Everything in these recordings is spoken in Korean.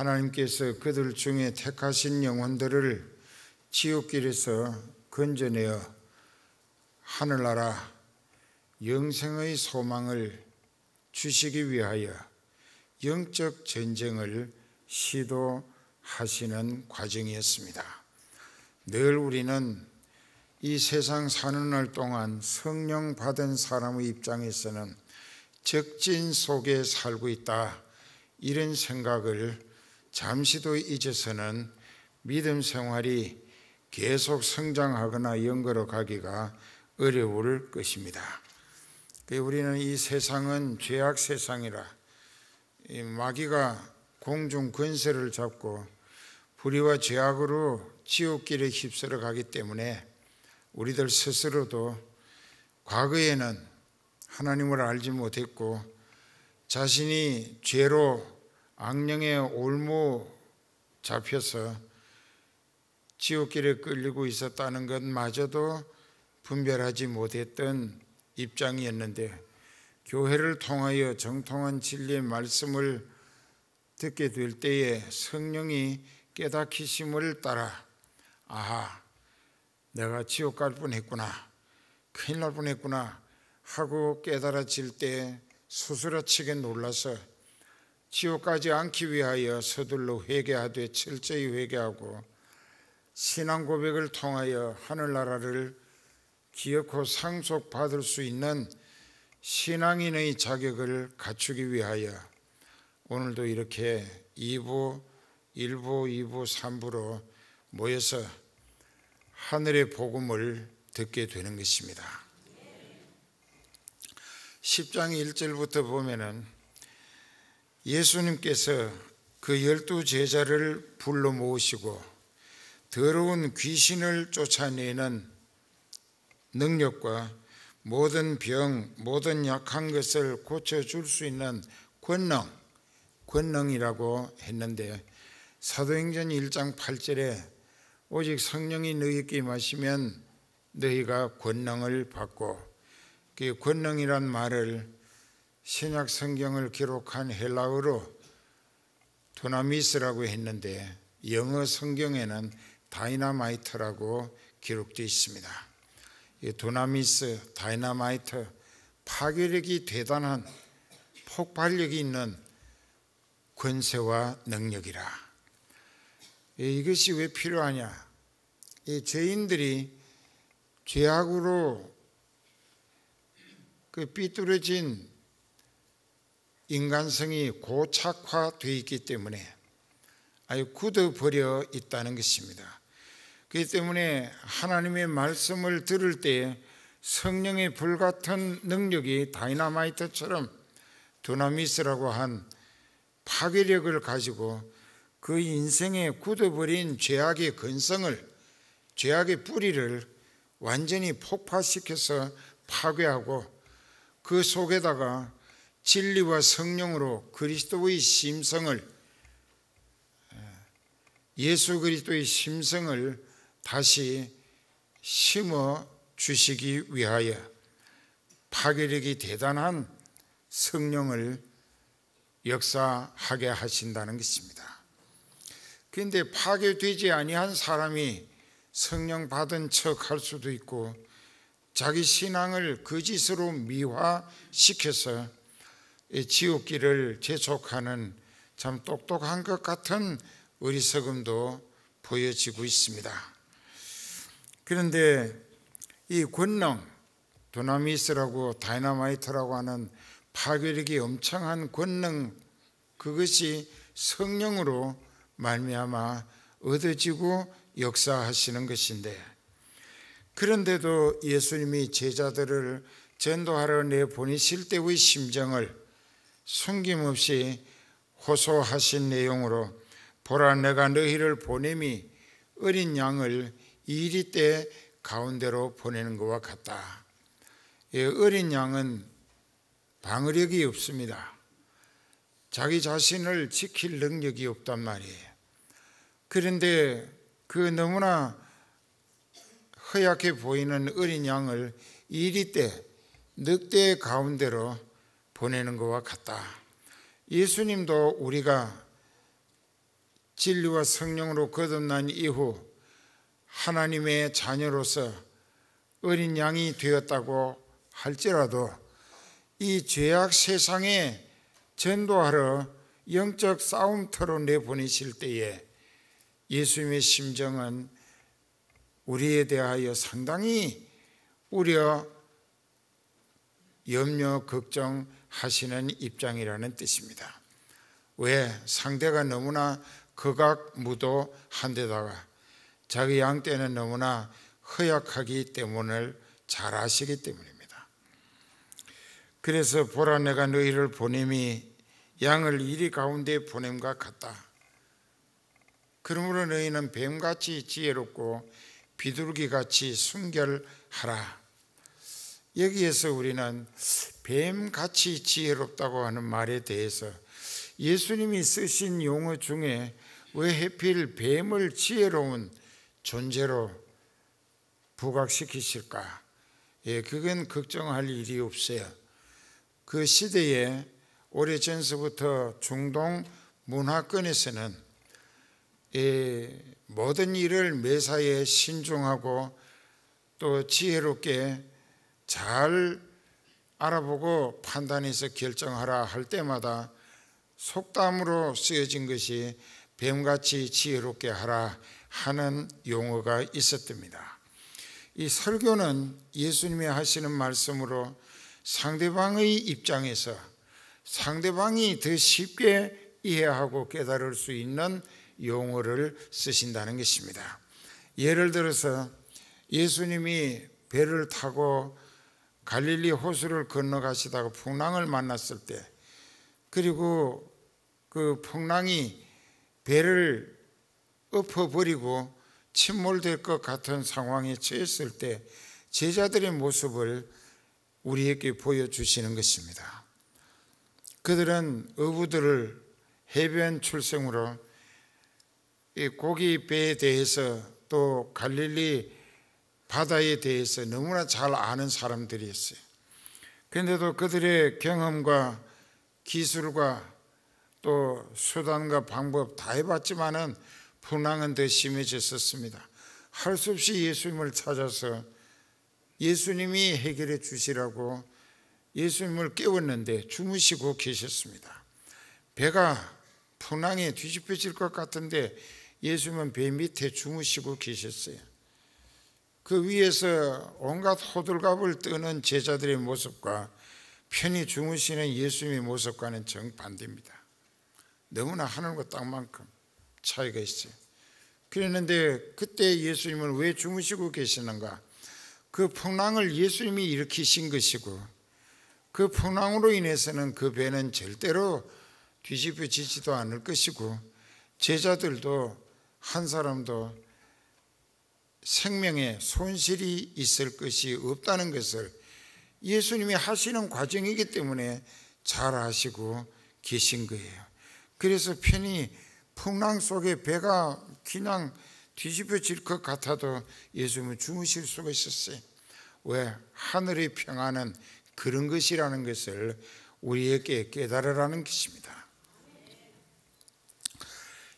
하나님께서 그들 중에 택하신 영혼들을 지옥길에서 건져내어 하늘나라 영생의 소망을 주시기 위하여 영적 전쟁을 시도하시는 과정이었습니다. 늘 우리는 이 세상 사는 날 동안 성령 받은 사람의 입장에서는 적진 속에 살고 있다 이런 생각을 잠시도 잊어서는 믿음 생활이 계속 성장하거나 연거로 가기가 어려울 것입니다. 그 우리는 이 세상은 죄악 세상이라 마귀가 공중 권세를 잡고 불의와 죄악으로 지옥길에 휩쓸어 가기 때문에 우리들 스스로도 과거에는 하나님을 알지 못했고 자신이 죄로 악령의 올무 잡혀서 지옥길에 끌리고 있었다는 것마저도 분별하지 못했던 입장이었는데 교회를 통하여 정통한 진리의 말씀을 듣게 될 때에 성령이 깨닫히심을 따라 아하 내가 지옥 갈 뻔했구나 큰일 날 뻔했구나 하고 깨달아질 때 수스러치게 놀라서 지옥까지 않기 위하여 서둘러 회개하되 철저히 회개하고 신앙 고백을 통하여 하늘나라를 기어코 상속받을 수 있는 신앙인의 자격을 갖추기 위하여 오늘도 이렇게 2부, 1부, 2부, 3부로 모여서 하늘의 복음을 듣게 되는 것입니다. 10장 1절부터 보면은 예수님께서 그 열두 제자를 불러 모으시고 더러운 귀신을 쫓아내는 능력과 모든 병, 모든 약한 것을 고쳐줄 수 있는 권능, 권능이라고 했는데 사도행전 1장 8절에 오직 성령이 너희께마시면 너희가 권능을 받고 그 권능이란 말을 신약 성경을 기록한 헬라어로 두나미스라고 했는데 영어 성경에는 다이나마이트라고 기록되어 있습니다. 이 두나미스, 다이나마이트, 파괴력이 대단한 폭발력이 있는 권세와 능력이라. 이것이 왜 필요하냐? 이 죄인들이 죄악으로 그 삐뚤어진 인간성이 고착화되어 있기 때문에 아예 굳어버려 있다는 것입니다. 그렇기 때문에 하나님의 말씀을 들을 때 성령의 불같은 능력이 다이나마이트처럼 두나미스라고 한 파괴력을 가지고 그 인생에 굳어버린 죄악의 근성을 죄악의 뿌리를 완전히 폭파시켜서 파괴하고 그 속에다가 진리와 성령으로 그리스도의 심성을 예, 예수 그리스도의 심성을 다시 심어 주시기 위하여 파괴력이 대단한 성령을 역사하게 하신다는 것입니다. 그런데 파괴되지 아니한 사람이 성령 받은 척 할 수도 있고 자기 신앙을 거짓으로 미화시켜서 지옥길을 재촉하는 참 똑똑한 것 같은 어리석음도 보여지고 있습니다. 그런데 이 권능, 도나미스라고 다이나마이트라고 하는 파괴력이 엄청한 권능 그것이 성령으로 말미암아 얻어지고 역사하시는 것인데 그런데도 예수님이 제자들을 전도하러 내보내실 때의 심정을 숨김없이 호소하신 내용으로 보라 내가 너희를 보냄이 어린 양을 이리 때 가운데로 보내는 것과 같다. 예, 어린 양은 방어력이 없습니다. 자기 자신을 지킬 능력이 없단 말이에요. 그런데 그 너무나 허약해 보이는 어린 양을 이리 때늑대 가운데로 보내는 것과 같다. 예수님도 우리가 진리와 성령으로 거듭난 이후 하나님의 자녀로서 어린 양이 되었다고 할지라도 이 죄악 세상에 전도하러 영적 싸움터로 내보내실 때에 예수님의 심정은 우리에 대하여 상당히 우려, 염려, 걱정, 하시는 입장이라는 뜻입니다. 왜 상대가 너무나 극악무도한 데다가 자기 양떼는 너무나 허약하기 때문을 잘 아시기 때문입니다. 그래서 보라 내가 너희를 보냄이 양을 이리 가운데 보냄과 같다. 그러므로 너희는 뱀같이 지혜롭고 비둘기같이 순결하라. 여기에서 우리는 뱀같이 지혜롭다고 하는 말에 대해서 예수님이 쓰신 용어 중에 왜 해필 뱀을 지혜로운 존재로 부각시키실까? 예, 그건 걱정할 일이 없어요. 그 시대에 오래전서부터 중동 문화권에서는 예, 모든 일을 매사에 신중하고 또 지혜롭게 잘 알아보고 판단해서 결정하라 할 때마다 속담으로 쓰여진 것이 뱀같이 지혜롭게 하라 하는 용어가 있었답니다. 이 설교는 예수님이 하시는 말씀으로 상대방의 입장에서 상대방이 더 쉽게 이해하고 깨달을 수 있는 용어를 쓰신다는 것입니다. 예를 들어서 예수님이 배를 타고 갈릴리 호수를 건너가시다가 풍랑을 만났을 때 그리고 그 풍랑이 배를 엎어버리고 침몰될 것 같은 상황에 처했을 때 제자들의 모습을 우리에게 보여주시는 것입니다. 그들은 어부들을 해변 출생으로 이 고기 배에 대해서 또 갈릴리 바다에 대해서 너무나 잘 아는 사람들이었어요. 그런데도 그들의 경험과 기술과 또 수단과 방법 다 해봤지만은 분황은 더 심해졌었습니다. 할 수 없이 예수님을 찾아서 예수님이 해결해 주시라고 예수님을 깨웠는데 주무시고 계셨습니다. 배가 분황에 뒤집혀질 것 같은데 예수님은 배 밑에 주무시고 계셨어요. 그 위에서 온갖 호들갑을 뜨는 제자들의 모습과 편히 주무시는 예수님의 모습과는 정반대입니다. 너무나 하늘과 땅만큼 차이가 있어요. 그랬는데 그때 예수님은 왜 주무시고 계시는가? 그 풍랑을 예수님이 일으키신 것이고 그 풍랑으로 인해서는 그 배는 절대로 뒤집혀지지도 않을 것이고 제자들도 한 사람도 생명에 손실이 있을 것이 없다는 것을 예수님이 하시는 과정이기 때문에 잘 아시고 계신 거예요. 그래서 편히 풍랑 속에 배가 그냥 뒤집혀질것 같아도 예수님은 주무실 수가 있었어요. 왜? 하늘의 평안은 그런 것이라는 것을 우리에게 깨달으라는 것입니다.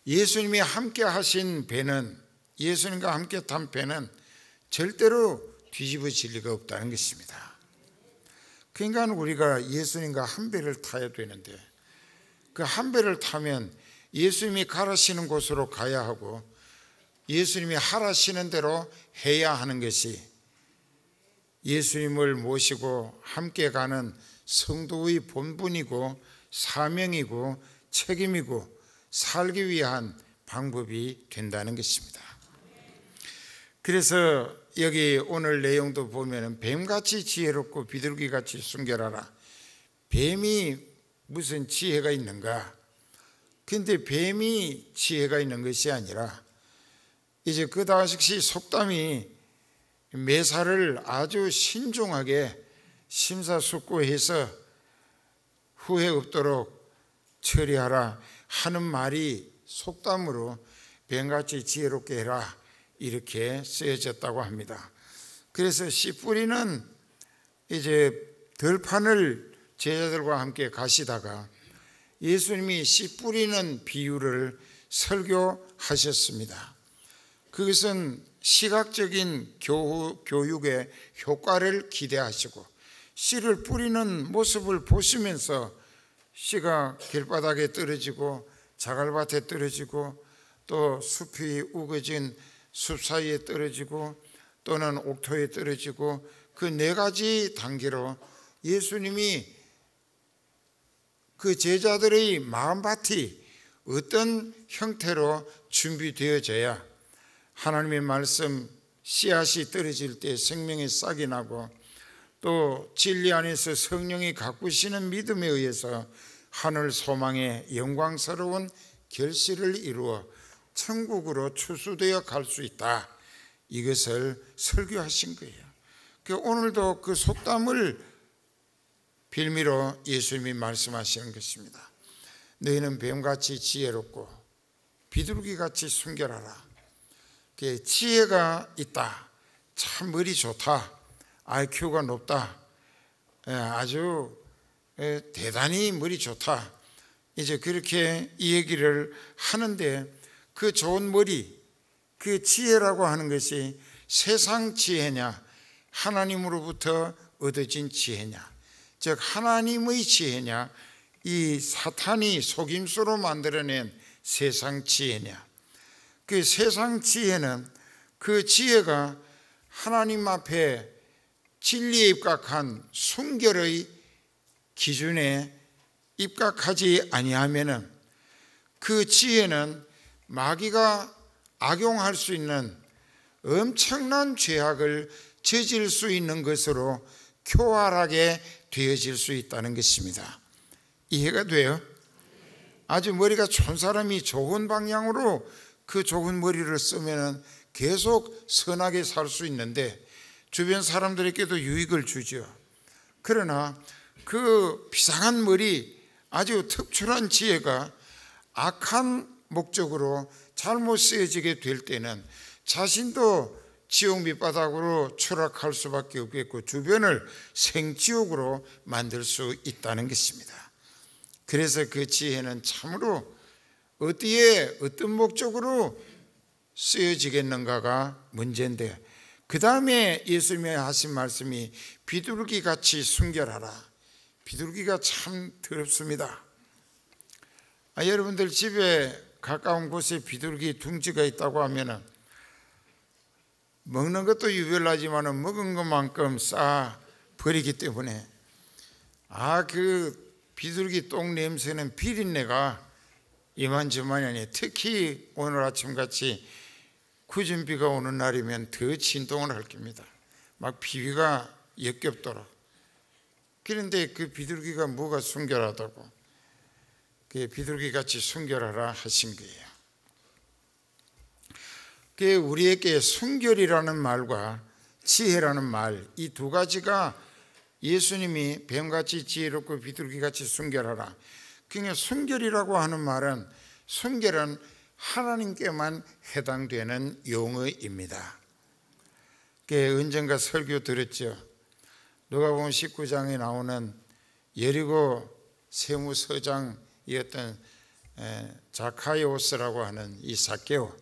예수님이 함께 하신 배는 예수님과 함께 탄 배는 절대로 뒤집어질 리가 없다는 것입니다. 그러니까 우리가 예수님과 한 배를 타야 되는데 그 한 배를 타면 예수님이 가라시는 곳으로 가야 하고 예수님이 하라시는 대로 해야 하는 것이 예수님을 모시고 함께 가는 성도의 본분이고 사명이고 책임이고 살기 위한 방법이 된다는 것입니다. 그래서 여기 오늘 내용도 보면은 뱀같이 지혜롭고 비둘기같이 숨겨라라. 뱀이 무슨 지혜가 있는가? 근데 뱀이 지혜가 있는 것이 아니라 이제 그 당시 속담이 매사를 아주 신중하게 심사숙고해서 후회 없도록 처리하라 하는 말이 속담으로 뱀같이 지혜롭게 해라 이렇게 쓰여졌다고 합니다. 그래서 씨 뿌리는 이제 들판을 제자들과 함께 가시다가 예수님이 씨 뿌리는 비유를 설교하셨습니다. 그것은 시각적인 교우, 교육의 효과를 기대하시고 씨를 뿌리는 모습을 보시면서 씨가 길바닥에 떨어지고 자갈밭에 떨어지고 또 숲이 우거진 숲 사이에 떨어지고 또는 옥토에 떨어지고 그 네 가지 단계로 예수님이 그 제자들의 마음밭이 어떤 형태로 준비되어져야 하나님의 말씀 씨앗이 떨어질 때 생명이 싹이 나고 또 진리 안에서 성령이 가꾸시는 믿음에 의해서 하늘 소망의 영광스러운 결실을 이루어 천국으로 추수되어 갈 수 있다. 이것을 설교하신 거예요. 그 오늘도 그 속담을 빌미로 예수님이 말씀하시는 것입니다. 너희는 뱀같이 지혜롭고 비둘기같이 순결하라. 그 지혜가 있다. 참 머리 좋다. IQ가 높다. 예, 아주 예, 대단히 머리 좋다. 이제 그렇게 이 얘기를 하는데 그 좋은 머리, 그 지혜라고 하는 것이 세상 지혜냐, 하나님으로부터 얻어진 지혜냐, 즉, 하나님의 지혜냐, 이 사탄이 속임수로 만들어낸 세상 지혜냐. 그 세상 지혜는 그 지혜가 하나님 앞에 진리에 입각한 순결의 기준에 입각하지 아니하면은 그 지혜는 마귀가 악용할 수 있는 엄청난 죄악을 저질 수 있는 것으로 교활하게 되어질 수 있다는 것입니다. 이해가 돼요? 아주 머리가 좋은 사람이 좋은 방향으로 그 좋은 머리를 쓰면 계속 선하게 살 수 있는데 주변 사람들에게도 유익을 주죠. 그러나 그 비상한 머리 아주 특출한 지혜가 악한 목적으로 잘못 쓰여지게 될 때는 자신도 지옥 밑바닥으로 추락할 수밖에 없겠고 주변을 생지옥으로 만들 수 있다는 것입니다. 그래서 그 지혜는 참으로 어디에 어떤 목적으로 쓰여지겠는가가 문제인데 그 다음에 예수님이 하신 말씀이 비둘기 같이 순결하라. 비둘기가 참 더럽습니다. 아, 여러분들 집에 가까운 곳에 비둘기 둥지가 있다고 하면은 먹는 것도 유별나지만은 먹은 것만큼 싸 버리기 때문에 아 그 비둘기 똥 냄새는 비린내가 이만저만이 아니 에요 특히 오늘 아침 같이 굳준 비가 오는 날이면 더 진동을 할 겁니다. 막 비위가 역겹도록. 그런데 그 비둘기가 뭐가 순결하다고. 그 비둘기같이 순결하라 하신 거예요. 그 우리에게 순결이라는 말과 지혜라는 말 이 두 가지가 예수님이 뱀같이 지혜롭고 비둘기같이 순결하라. 그러니까 순결이라고 하는 말은 순결은 하나님께만 해당되는 용어입니다. 그 언젠가 설교 드렸죠. 누가복음 19장에 나오는 예리고 세무서장 이 어떤 자카이오스라고 하는 이 사케오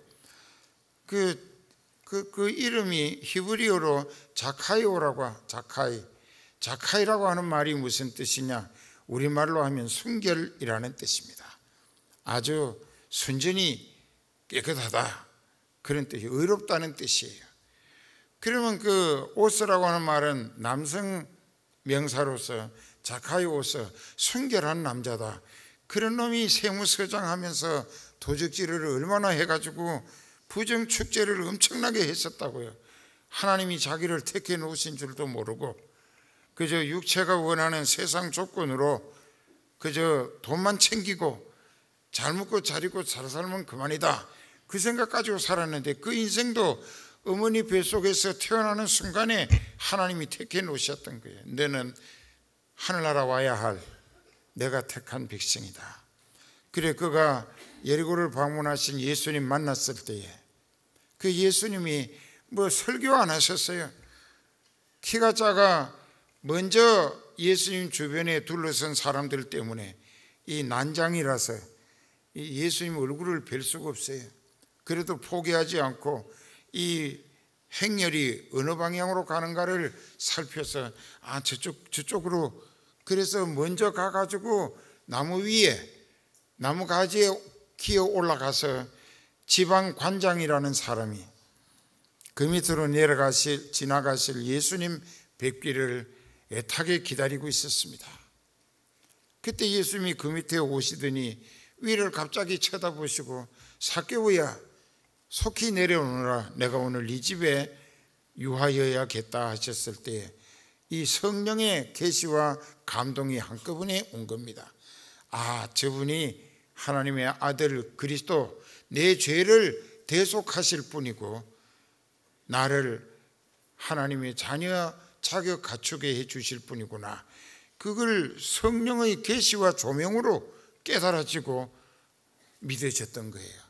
그, 그, 그 이름이 히브리어로 자카이오라고 자카이 자카이라고 하는 말이 무슨 뜻이냐 우리말로 하면 순결이라는 뜻입니다 아주 순전히 깨끗하다 그런 뜻이 의롭다는 뜻이에요 그러면 그 오스라고 하는 말은 남성 명사로서 자카이 오스 순결한 남자다 그런 놈이 세무서장 하면서 도적질을 얼마나 해가지고 부정축제를 엄청나게 했었다고요. 하나님이 자기를 택해 놓으신 줄도 모르고 그저 육체가 원하는 세상 조건으로 그저 돈만 챙기고 잘 먹고 잘 입고 잘 살면 그만이다. 그 생각 가지고 살았는데 그 인생도 어머니 뱃속에서 태어나는 순간에 하나님이 택해 놓으셨던 거예요. 너는 하늘나라 와야 할 내가 택한 백성이다. 그래 그가 예리고를 방문하신 예수님 만났을 때에 그 예수님이 뭐 설교 안 하셨어요. 키가 작아 먼저 예수님 주변에 둘러선 사람들 때문에 이 난장이라서 예수님 얼굴을 뵐 수가 없어요. 그래도 포기하지 않고 이 행렬이 어느 방향으로 가는가를 살펴서 아 저쪽 저쪽으로 그래서 먼저 가가지고 나무 위에 나무 가지에 기어 올라가서 지방 관장이라는 사람이 그 밑으로 내려가실 지나가실 예수님 뵙기를 애타게 기다리고 있었습니다. 그때 예수님이 그 밑에 오시더니 위를 갑자기 쳐다보시고 사께오야 속히 내려오너라 내가 오늘 이 집에 유하여야겠다 하셨을 때이 성령의 계시와 감동이 한꺼번에 온 겁니다. 아, 저분이 하나님의 아들 그리스도 내 죄를 대속하실 분이고 나를 하나님의 자녀 자격 갖추게 해 주실 분이구나. 그걸 성령의 계시와 조명으로 깨달아지고 믿어졌던 거예요.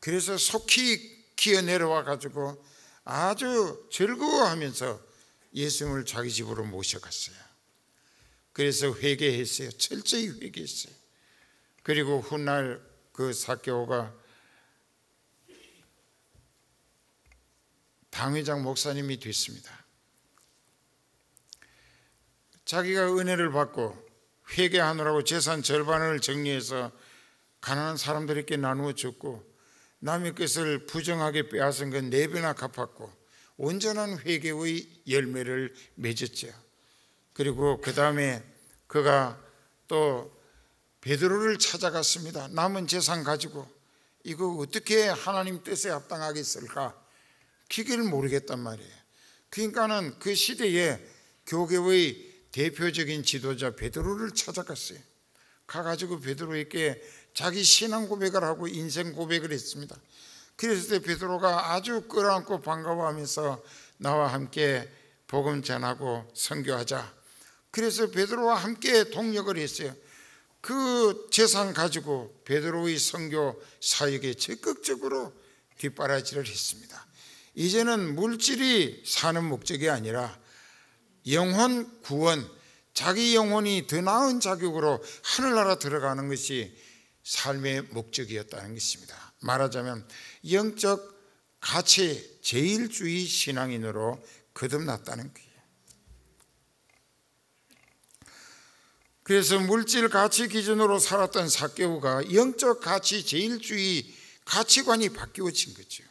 그래서 속히 기어 내려와 가지고 아주 즐거워하면서 예수님을 자기 집으로 모셔갔어요. 그래서 회개했어요. 철저히 회개했어요. 그리고 훗날 그사교가 당회장 목사님이 됐습니다. 자기가 은혜를 받고 회개하느라고 재산 절반을 정리해서 가난한 사람들에게 나누어 줬고 남의 것을 부정하게 빼앗은 건 네 배나 갚았고 온전한 회개의 열매를 맺었죠. 그리고 그 다음에 그가 또 베드로를 찾아갔습니다. 남은 재산 가지고 이거 어떻게 하나님 뜻에 합당하겠을까? 기길 모르겠단 말이에요. 그러니까는 그 시대에 교계의 대표적인 지도자 베드로를 찾아갔어요. 가가지고 베드로에게 자기 신앙 고백을 하고 인생 고백을 했습니다. 그랬을 때 베드로가 아주 끌어안고 반가워하면서 나와 함께 복음 전하고 선교하자. 그래서 베드로와 함께 동력을 했어요. 그 재산 가지고 베드로의 선교 사역에 적극적으로 뒷바라지를 했습니다. 이제는 물질이 사는 목적이 아니라 영혼 구원, 자기 영혼이 더 나은 자격으로 하늘나라 들어가는 것이 삶의 목적이었다는 것입니다. 말하자면 영적 가치 제일주의 신앙인으로 거듭났다는 거예요. 그래서 물질 가치 기준으로 살았던 사개오가 영적 가치 제일주의 가치관이 바뀌어진 거죠.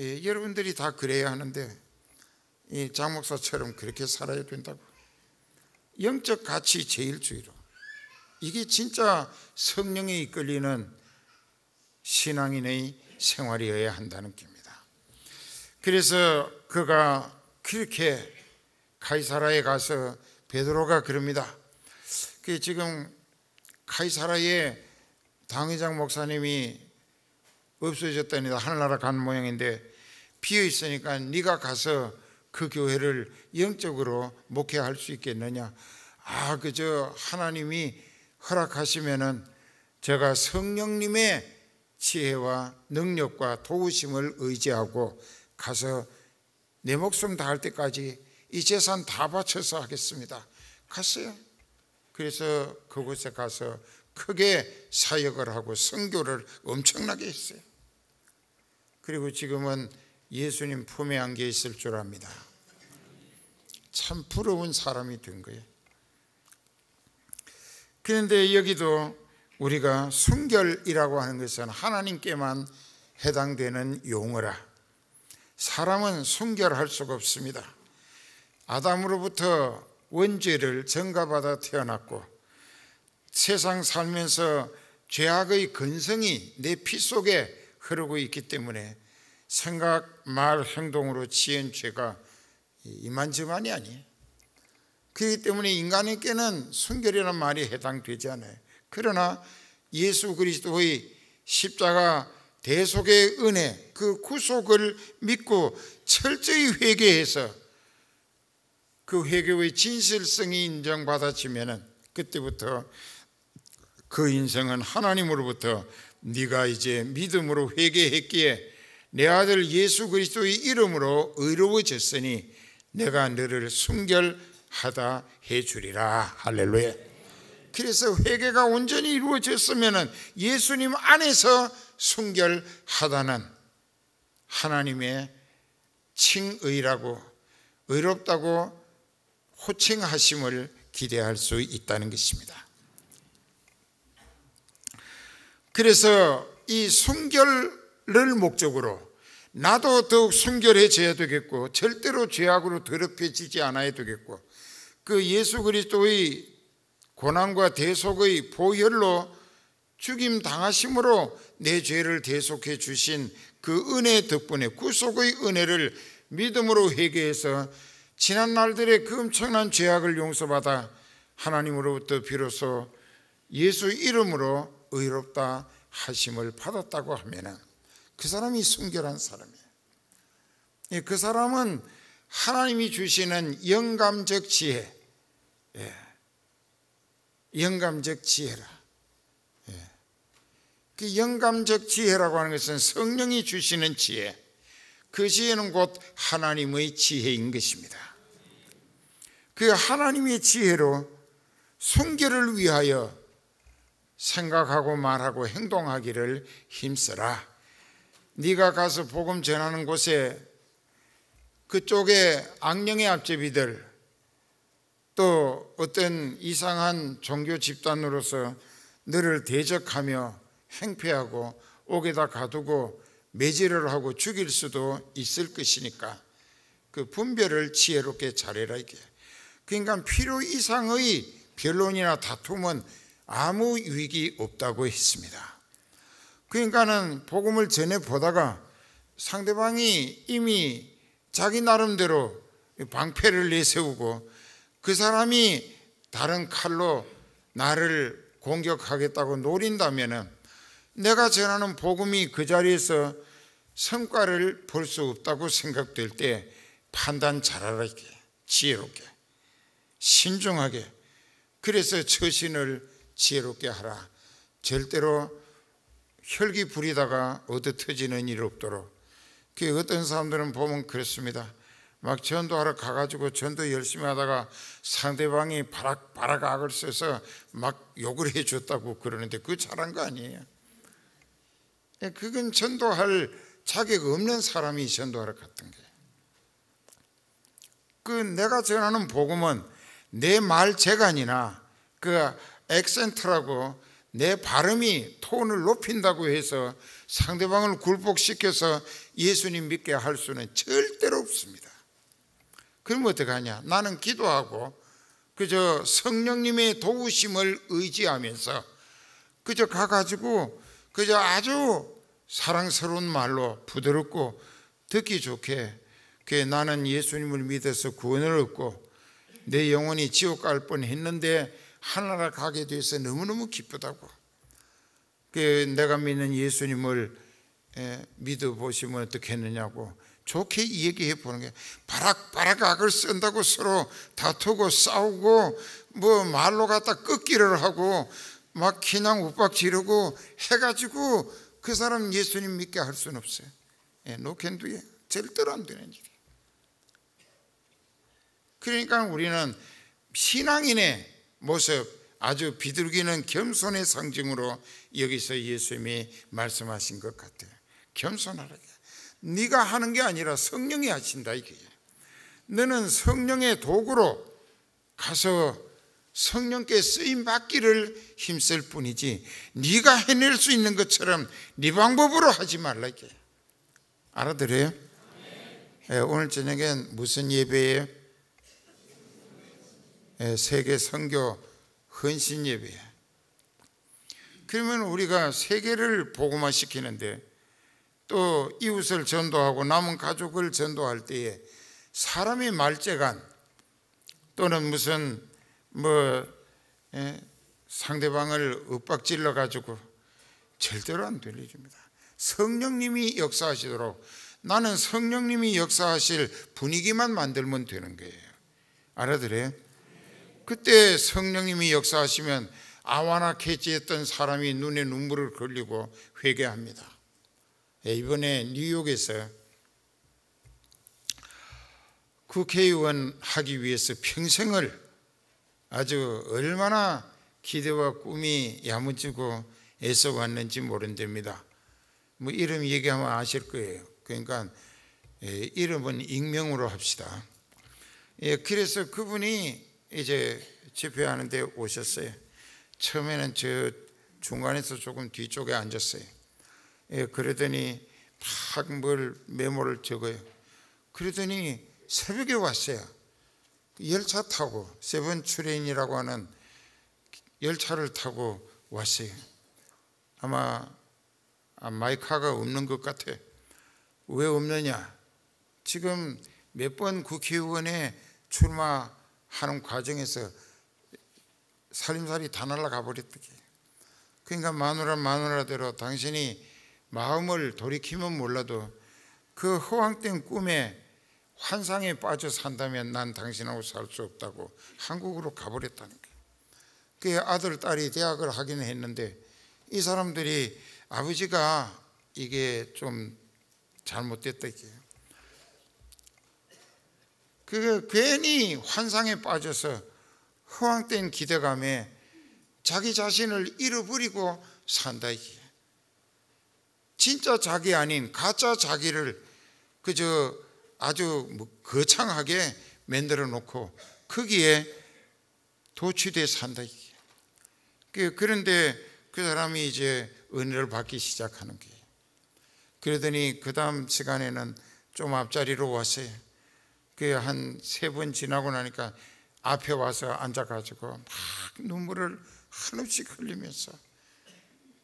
예, 여러분들이 다 그래야 하는데 예, 장목사처럼 그렇게 살아야 된다고. 영적 가치 제일주의로. 이게 진짜 성령에 이끌리는 신앙인의 생활이어야 한다는 겁니다. 그래서 그가 그렇게 카이사라에 가서 베드로가 그럽니다. 그 지금 카이사라에 당회장 목사님이 없어졌다니다 하늘나라 간 모양인데 비어 있으니까 네가 가서 그 교회를 영적으로 목회할 수 있겠느냐? 아, 그저 하나님이 허락하시면은 제가 성령님의 지혜와 능력과 도우심을 의지하고 가서 내 목숨 다 할 때까지 이 재산 다 바쳐서 하겠습니다. 갔어요. 그래서 그곳에 가서 크게 사역을 하고 선교를 엄청나게 했어요. 그리고 지금은 예수님 품에 안겨 있을 줄 압니다. 참 부러운 사람이 된 거예요. 그런데 여기도 우리가 순결이라고 하는 것은 하나님께만 해당되는 용어라. 사람은 순결할 수가 없습니다. 아담으로부터 원죄를 전가받아 태어났고 세상 살면서 죄악의 근성이 내 피 속에 흐르고 있기 때문에 생각, 말, 행동으로 지은 죄가 이만저만이 아니에요. 그렇기 때문에 인간에게는 순결이라는 말이 해당되지 않아요. 그러나 예수 그리스도의 십자가 대속의 은혜 그 구속을 믿고 철저히 회개해서 그 회개의 진실성이 인정받아지면은 그때부터 그 인생은 하나님으로부터 네가 이제 믿음으로 회개했기에 내 아들 예수 그리스도의 이름으로 의로워졌으니 내가 너를 순결하다 해주리라 할렐루야. 그래서 회개가 온전히 이루어졌으면 예수님 안에서 순결하다는 하나님의 칭의라고 의롭다고 호칭하심을 기대할 수 있다는 것입니다. 그래서 이 순결을 목적으로 나도 더욱 순결해져야 되겠고 절대로 죄악으로 더럽혀지지 않아야 되겠고 그 예수 그리스도의 고난과 대속의 보혈로 죽임 당하심으로 내 죄를 대속해 주신 그 은혜 덕분에 구속의 은혜를 믿음으로 회개해서 지난 날들의 그 엄청난 죄악을 용서받아 하나님으로부터 비로소 예수 이름으로 의롭다 하심을 받았다고 하면그 사람이 순결한 사람이에요. 예, 그 사람은 하나님이 주시는 영감적 지혜, 예. 영감적 지혜라. 예. 그 영감적 지혜라고 하는 것은 성령이 주시는 지혜. 그 지혜는 곧 하나님의 지혜인 것입니다. 그 하나님의 지혜로 성결을 위하여 생각하고 말하고 행동하기를 힘써라 네가 가서 복음 전하는 곳에 그쪽에 악령의 앞제이들 또 어떤 이상한 종교 집단으로서 너를 대적하며 행패하고 옥에다 가두고 매질을 하고 죽일 수도 있을 것이니까 그 분별을 지혜롭게 잘해라 이게. 그러니까 필요 이상의 변론이나 다툼은 아무 유익이 없다고 했습니다. 그러니까는 복음을 전해 보다가 상대방이 이미 자기 나름대로 방패를 내세우고 그 사람이 다른 칼로 나를 공격하겠다고 노린다면 내가 전하는 복음이 그 자리에서 성과를 볼 수 없다고 생각될 때 판단 잘하라 이게 지혜롭게 신중하게 그래서 처신을 지혜롭게 하라 절대로 혈기 부리다가 얻어 터지는 일 없도록 그 어떤 사람들은 보면 그렇습니다 막 전도하러 가가지고 전도 열심히 하다가 상대방이 바락 바락 악을 써서 막 욕을 해줬다고 그러는데 그 잘한 거 아니에요? 예, 그건 전도할 자격 없는 사람이 전도하러 갔던 거그 내가 전하는 복음은 내 말 재간이나 그 액센트라고 내 발음이 톤을 높인다고 해서 상대방을 굴복시켜서 예수님 믿게 할 수는 절대로 없습니다. 그럼 어떻게하냐 나는 기도하고 그저 성령님의 도우심을 의지하면서 그저 가가지고 그저 아주 사랑스러운 말로 부드럽고 듣기 좋게 그 나는 예수님을 믿어서 구원을 얻고 내 영혼이 지옥 갈 뻔했는데 하나라 가게 돼서 너무너무 기쁘다고 그 내가 믿는 예수님을 믿어 보시면 어떻겠느냐고 좋게 얘기해 보는 게 바락바락 악을 쓴다고 서로 다투고 싸우고 뭐 말로 갖다 끄기를 하고 막 기냥 우박 지르고 해가지고 그 사람 예수님 믿게 할 수는 없어요. 예, 노캔두에 절대로 안 되는 일이에요. 그러니까 우리는 신앙인의 모습 아주 비둘기는 겸손의 상징으로 여기서 예수님이 말씀하신 것 같아요. 겸손하라 네가 하는 게 아니라 성령이 하신다 이게. 너는 성령의 도구로 가서 성령께 쓰임 받기를 힘쓸 뿐이지 네가 해낼 수 있는 것처럼 네 방법으로 하지 말라 이게. 알아들어요? 네, 오늘 저녁엔 무슨 예배예요? 네, 세계 선교 헌신 예배 그러면 우리가 세계를 복음화시키는데 또 이웃을 전도하고 남은 가족을 전도할 때에 사람이 말재간 또는 무슨 뭐 예, 상대방을 윽박질러 가지고 절대로 안 들려줍니다. 성령님이 역사하시도록 나는 성령님이 역사하실 분위기만 만들면 되는 거예요. 알아들어요? 그때 성령님이 역사하시면 아와나 캐치했던 사람이 눈에 눈물을 흘리고 회개합니다. 예, 이번에 뉴욕에서 국회의원 하기 위해서 평생을 아주 얼마나 기대와 꿈이 야무지고 애써왔는지 모른답니다. 뭐 이름 얘기하면 아실 거예요. 그러니까 예, 이름은 익명으로 합시다. 예, 그래서 그분이 이제 집회하는데 오셨어요. 처음에는 저 중간에서 조금 뒤쪽에 앉았어요. 예, 그러더니 탁뭘 메모를 적어요. 그러더니 새벽에 왔어요. 열차 타고 세븐 트레인이라고 하는 열차를 타고 왔어요. 아마 아, 마이카가 없는 것 같아. 왜 없느냐? 지금 몇 번 국회의원에 출마하는 과정에서 살림살이 다 날라가 버렸대요 그러니까 마누라 마누라대로 당신이 마음을 돌이키면 몰라도 그 허황된 꿈에 환상에 빠져 산다면 난 당신하고 살 수 없다고 한국으로 가버렸다는 거예요. 그 아들 딸이 대학을 하긴 했는데 이 사람들이 아버지가 이게 좀 잘못됐다 이게. 그 괜히 환상에 빠져서 허황된 기대감에 자기 자신을 잃어버리고 산다 이게. 진짜 자기 아닌 가짜 자기를 그저 아주 뭐 거창하게 만들어 놓고 거기에 도취돼 산다. 그, 그런데 그 사람이 이제 은혜를 받기 시작하는 거예요. 그러더니 그 다음 시간에는 좀 앞자리로 왔어요. 그 한세 번 지나고 나니까 앞에 와서 앉아가지고 막 눈물을 한없이 흘리면서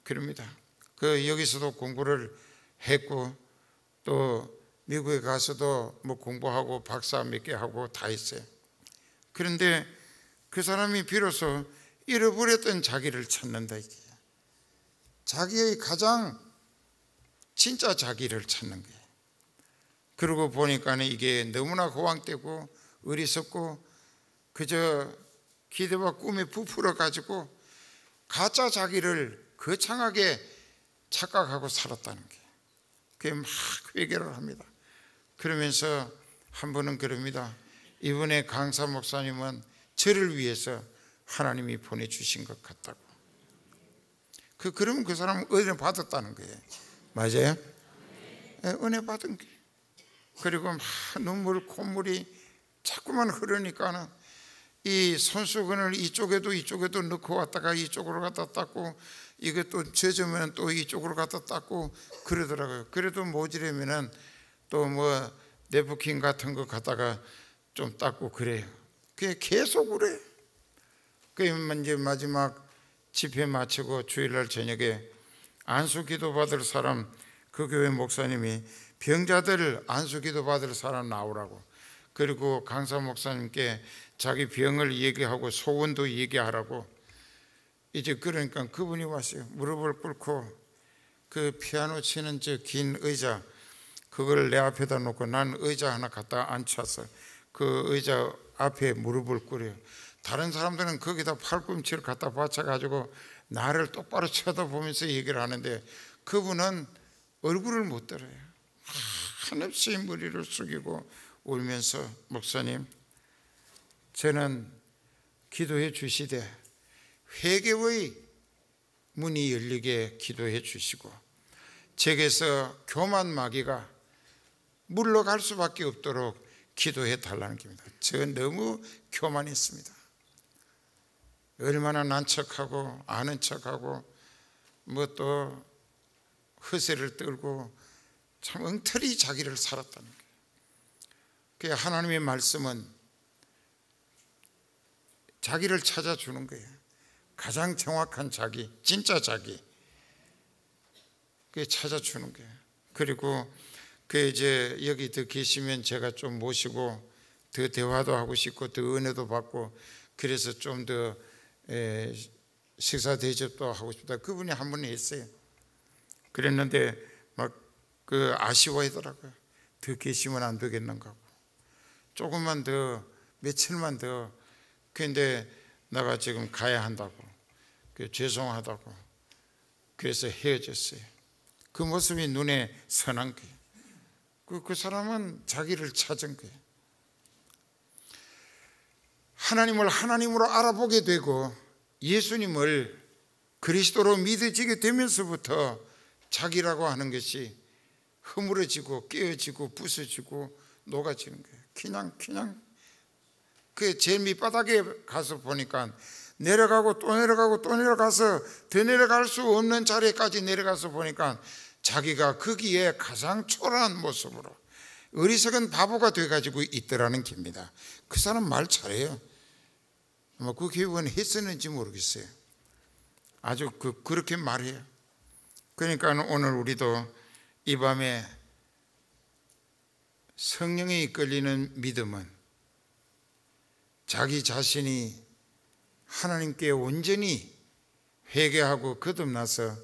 그럽니다. 그 여기서도 공부를 했고 또 미국에 가서도 뭐 공부하고 박사 몇 개 하고 다 했어요. 그런데 그 사람이 비로소 잃어버렸던 자기를 찾는다 이게. 자기의 가장 진짜 자기를 찾는 거예요. 그러고 보니까 이게 너무나 호황되고 어리석고 그저 기대와 꿈에 부풀어 가지고 가짜 자기를 거창하게 착각하고 살았다는 게. 그게 막 회개를 그 합니다. 그러면서 한 분은 그럽니다. 이번에 강사 목사님은 저를 위해서 하나님이 보내주신 것 같다고. 그, 그러면 그 사람은 은혜 받았다는 거예요. 맞아요? 네, 은혜 받은 게. 그리고 막 눈물, 콧물이 자꾸만 흐르니까는 이 손수건을 이쪽에도 이쪽에도 넣고 왔다가 이쪽으로 갔다 닦고 이게 또 젖으면 또 이쪽으로 갖다 닦고 그러더라고요. 그래도 모지려면은 또뭐 네프킨 같은 거 갖다가 좀 닦고 그래요. 그게 계속 그래. 그러면 이제 마지막 집회 마치고 주일날 저녁에 안수 기도 받을 사람 그 교회 목사님이 병자들 안수 기도 받을 사람 나오라고 그리고 강사 목사님께 자기 병을 얘기하고 소원도 얘기하라고 이제 그러니까 그분이 왔어요. 무릎을 꿇고 그 피아노 치는 저 긴 의자 그걸 내 앞에다 놓고 난 의자 하나 갖다 앉혀서 그 의자 앞에 무릎을 꿇어요. 다른 사람들은 거기다 팔꿈치를 갖다 받쳐가지고 나를 똑바로 쳐다보면서 얘기를 하는데 그분은 얼굴을 못 들어요. 한없이 머리를 숙이고 울면서 목사님 저는 기도해 주시되 회개의 문이 열리게 기도해 주시고 제게서 교만 마귀가 물러갈 수밖에 없도록 기도해 달라는 겁니다. 저 너무 교만했습니다. 얼마나 난 척하고 아는 척하고 뭐 또 허세를 떨고 참 엉터리 자기를 살았다는 거예요. 그 하나님의 말씀은 자기를 찾아주는 거예요. 가장 정확한 자기, 진짜 자기. 그 찾아주는 게. 그리고 그 이제 여기 더 계시면 제가 좀 모시고 더 대화도 하고 싶고 더 은혜도 받고 그래서 좀 더 식사 대접도 하고 싶다. 그분이 한 분이 있어요. 그랬는데 막 그 아쉬워하더라고요. 더 계시면 안 되겠는가 고 조금만 더 며칠만 더 근데 내가 지금 가야 한다고 그 죄송하다고 그래서 헤어졌어요. 그 모습이 눈에 선한 거예요. 그, 그 사람은 자기를 찾은 거예요. 하나님을 하나님으로 알아보게 되고 예수님을 그리스도로 믿어지게 되면서부터 자기라고 하는 것이 허물어지고 깨어지고 부서지고 녹아지는 거예요. 그냥 그냥 그 제일 밑바닥에 가서 보니까 내려가고 또 내려가고 또 내려가서 더 내려갈 수 없는 자리까지 내려가서 보니까 자기가 거기에 가장 초라한 모습으로 어리석은 바보가 돼가지고 있더라는 겁니다. 그 사람 말 잘해요. 아마 그 기분 했었는지 모르겠어요. 아주 그, 그렇게 말해요. 그러니까 오늘 우리도 이 밤에 성령에 이끌리는 믿음은 자기 자신이 하나님께 온전히 회개하고 거듭나서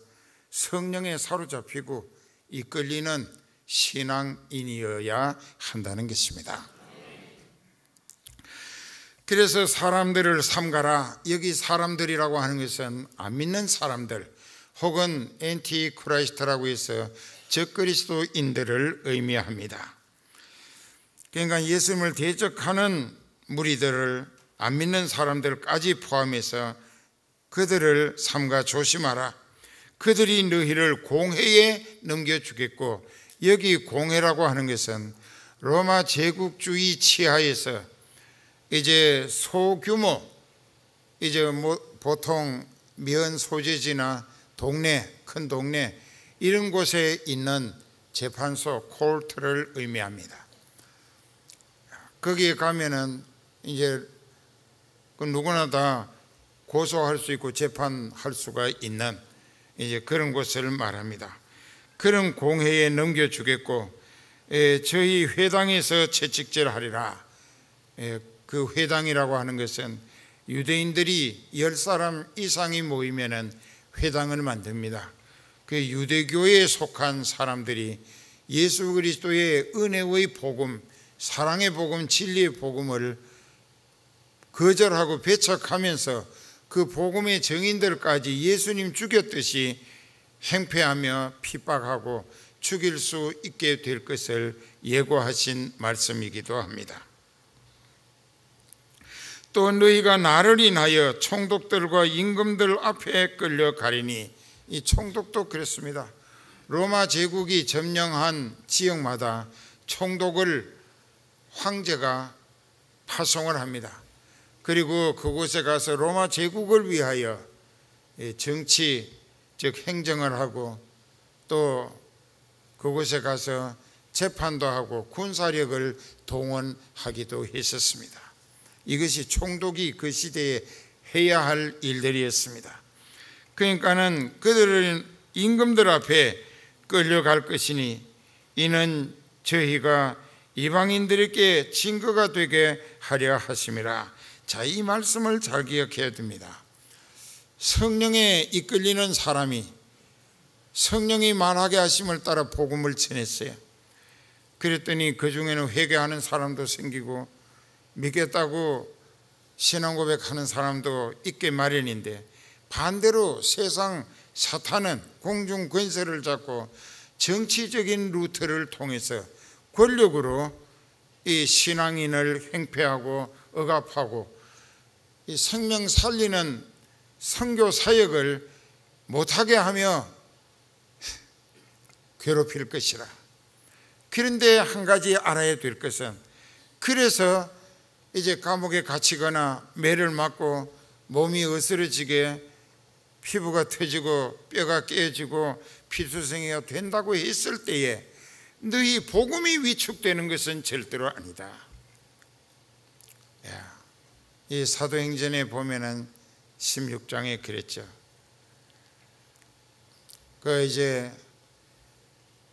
성령에 사로잡히고 이끌리는 신앙인이어야 한다는 것입니다. 그래서 사람들을 삼가라. 여기 사람들이라고 하는 것은 안 믿는 사람들 혹은 엔티 크라이스트라고 해서 적그리스도인들을 의미합니다. 그러니까 예수님을 대적하는 무리들을 안 믿는 사람들까지 포함해서 그들을 삼가 조심하라. 그들이 너희를 공회에 넘겨주겠고 여기 공회라고 하는 것은 로마 제국주의 치하에서 이제 소규모 이제 뭐 보통 면 소재지나 동네 큰 동네 이런 곳에 있는 재판소 콜트를 의미합니다. 거기에 가면은 이제 그 누구나 다 고소할 수 있고 재판할 수가 있는 이제 그런 곳을 말합니다. 그런 공회에 넘겨주겠고 에, 저희 회당에서 채찍질하리라. 에, 그 회당이라고 하는 것은 유대인들이 열 사람 이상이 모이면은 회당을 만듭니다. 그 유대교에 속한 사람들이 예수 그리스도의 은혜의 복음, 사랑의 복음, 진리의 복음을 거절하고 배척하면서 그 복음의 증인들까지 예수님 죽였듯이 행패하며 핍박하고 죽일 수 있게 될 것을 예고하신 말씀이기도 합니다. 또 너희가 나를 인하여 총독들과 임금들 앞에 끌려가리니 이 총독도 그랬습니다. 로마 제국이 점령한 지역마다 총독을 황제가 파송을 합니다. 그리고 그곳에 가서 로마 제국을 위하여 예, 정치 즉 행정을 하고 또 그곳에 가서 재판도 하고 군사력을 동원하기도 했었습니다. 이것이 총독이 그 시대에 해야 할 일들이었습니다. 그러니까는 그들은 임금들 앞에 끌려갈 것이니 이는 저희가 이방인들에게 증거가 되게 하려 하심이라 자, 이 말씀을 잘 기억해야 됩니다. 성령에 이끌리는 사람이 성령이 만하게 하심을 따라 복음을 전했어요. 그랬더니 그 중에는 회개하는 사람도 생기고 믿겠다고 신앙 고백하는 사람도 있게 마련인데 반대로 세상 사탄은 공중 권세를 잡고 정치적인 루트를 통해서 권력으로 이 신앙인을 횡패하고 억압하고 이 생명 살리는 선교 사역을 못하게 하며 괴롭힐 것이라. 그런데 한 가지 알아야 될 것은 그래서 이제 감옥에 갇히거나 매를 맞고 몸이 으스러지게 피부가 터지고 뼈가 깨지고 피수성이가 된다고 했을 때에 너희 복음이 위축되는 것은 절대로 아니다. 야. 이 사도행전에 보면은 16장에 그랬죠. 그 이제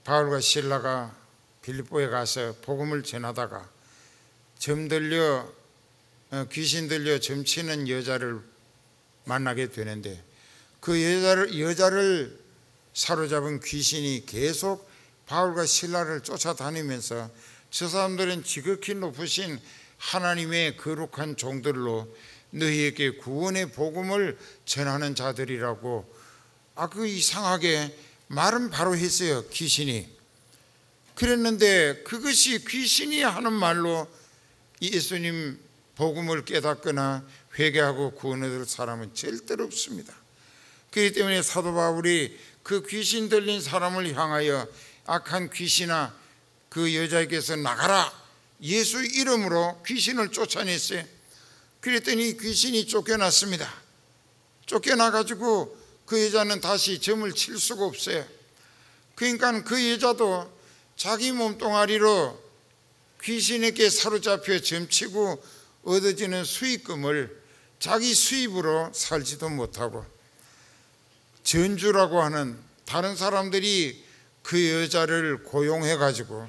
바울과 신라가 빌립보에 가서 복음을 전하다가 점 들려 어, 귀신 들려 점치는 여자를 만나게 되는데 그 여자를 여자를 사로잡은 귀신이 계속 바울과 신라를 쫓아다니면서 저 사람들은 지극히 높으신 하나님의 거룩한 종들로 너희에게 구원의 복음을 전하는 자들이라고 아 그 이상하게 말은 바로 했어요 귀신이 그랬는데 그것이 귀신이 하는 말로 예수님 복음을 깨닫거나 회개하고 구원을 사람은 절대로 없습니다 그렇기 때문에 사도 바울이 그 귀신 들린 사람을 향하여 악한 귀신아 그 여자에게서 나가라 예수 이름으로 귀신을 쫓아냈어요. 그랬더니 귀신이 쫓겨났습니다. 쫓겨나가지고 그 여자는 다시 점을 칠 수가 없어요. 그러니까 그 여자도 자기 몸뚱아리로 귀신에게 사로잡혀 점치고 얻어지는 수익금을 자기 수입으로 살지도 못하고 전주라고 하는 다른 사람들이 그 여자를 고용해가지고